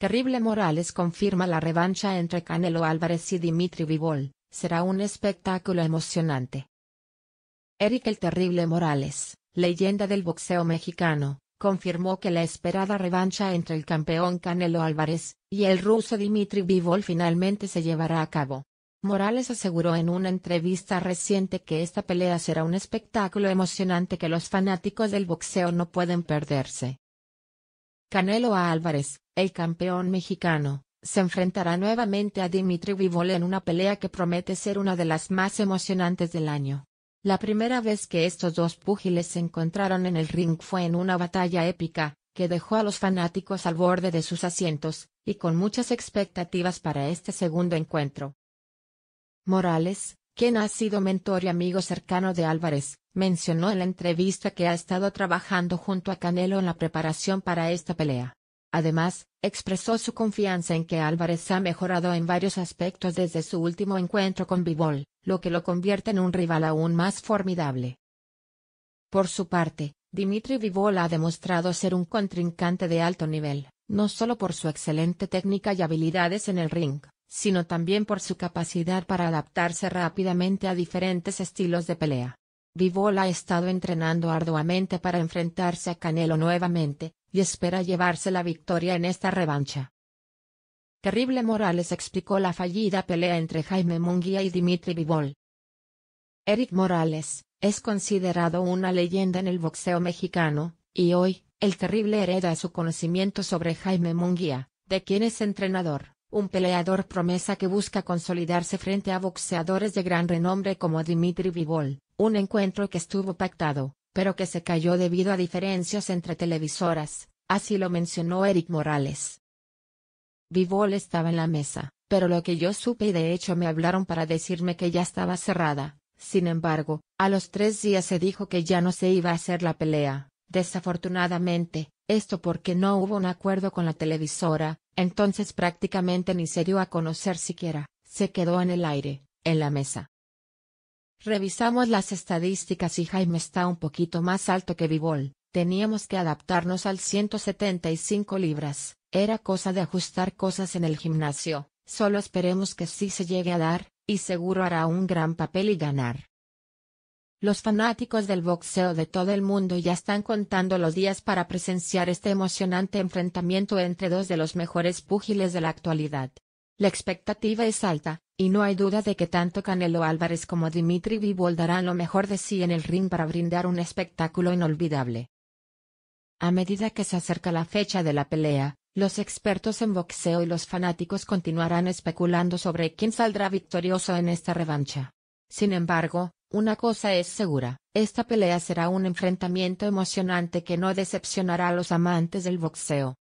Terrible Morales confirma la revancha entre Canelo Álvarez y Dimitri Vivol, será un espectáculo emocionante. Eric el Terrible Morales, leyenda del boxeo mexicano, confirmó que la esperada revancha entre el campeón Canelo Álvarez y el ruso Dimitri Vivol finalmente se llevará a cabo. Morales aseguró en una entrevista reciente que esta pelea será un espectáculo emocionante que los fanáticos del boxeo no pueden perderse. Canelo Álvarez, el campeón mexicano, se enfrentará nuevamente a Dimitri Vivol en una pelea que promete ser una de las más emocionantes del año. La primera vez que estos dos púgiles se encontraron en el ring fue en una batalla épica, que dejó a los fanáticos al borde de sus asientos, y con muchas expectativas para este segundo encuentro. Morales, quien ha sido mentor y amigo cercano de Álvarez, mencionó en la entrevista que ha estado trabajando junto a Canelo en la preparación para esta pelea. Además, expresó su confianza en que Álvarez ha mejorado en varios aspectos desde su último encuentro con Bivol, lo que lo convierte en un rival aún más formidable. Por su parte, Dimitri Vivol ha demostrado ser un contrincante de alto nivel, no solo por su excelente técnica y habilidades en el ring, sino también por su capacidad para adaptarse rápidamente a diferentes estilos de pelea. Vivol ha estado entrenando arduamente para enfrentarse a Canelo nuevamente, y espera llevarse la victoria en esta revancha. Terrible Morales explicó la fallida pelea entre Jaime Munguía y Dimitri Vivol. Eric Morales, es considerado una leyenda en el boxeo mexicano, y hoy, el terrible hereda su conocimiento sobre Jaime Munguía, de quien es entrenador, un peleador promesa que busca consolidarse frente a boxeadores de gran renombre como Dimitri Vivol, un encuentro que estuvo pactado, pero que se cayó debido a diferencias entre televisoras, así lo mencionó Eric Morales. Vivol estaba en la mesa, pero lo que yo supe y de hecho me hablaron para decirme que ya estaba cerrada, sin embargo, a los tres días se dijo que ya no se iba a hacer la pelea, desafortunadamente, esto porque no hubo un acuerdo con la televisora, entonces prácticamente ni se dio a conocer siquiera, se quedó en el aire, en la mesa. Revisamos las estadísticas y Jaime está un poquito más alto que Vivol. Teníamos que adaptarnos al 175 libras. Era cosa de ajustar cosas en el gimnasio. Solo esperemos que sí se llegue a dar, y seguro hará un gran papel y ganar. Los fanáticos del boxeo de todo el mundo ya están contando los días para presenciar este emocionante enfrentamiento entre dos de los mejores púgiles de la actualidad. La expectativa es alta, y no hay duda de que tanto Canelo Álvarez como Dimitri Vivol darán lo mejor de sí en el ring para brindar un espectáculo inolvidable. A medida que se acerca la fecha de la pelea, los expertos en boxeo y los fanáticos continuarán especulando sobre quién saldrá victorioso en esta revancha. Sin embargo, una cosa es segura, esta pelea será un enfrentamiento emocionante que no decepcionará a los amantes del boxeo.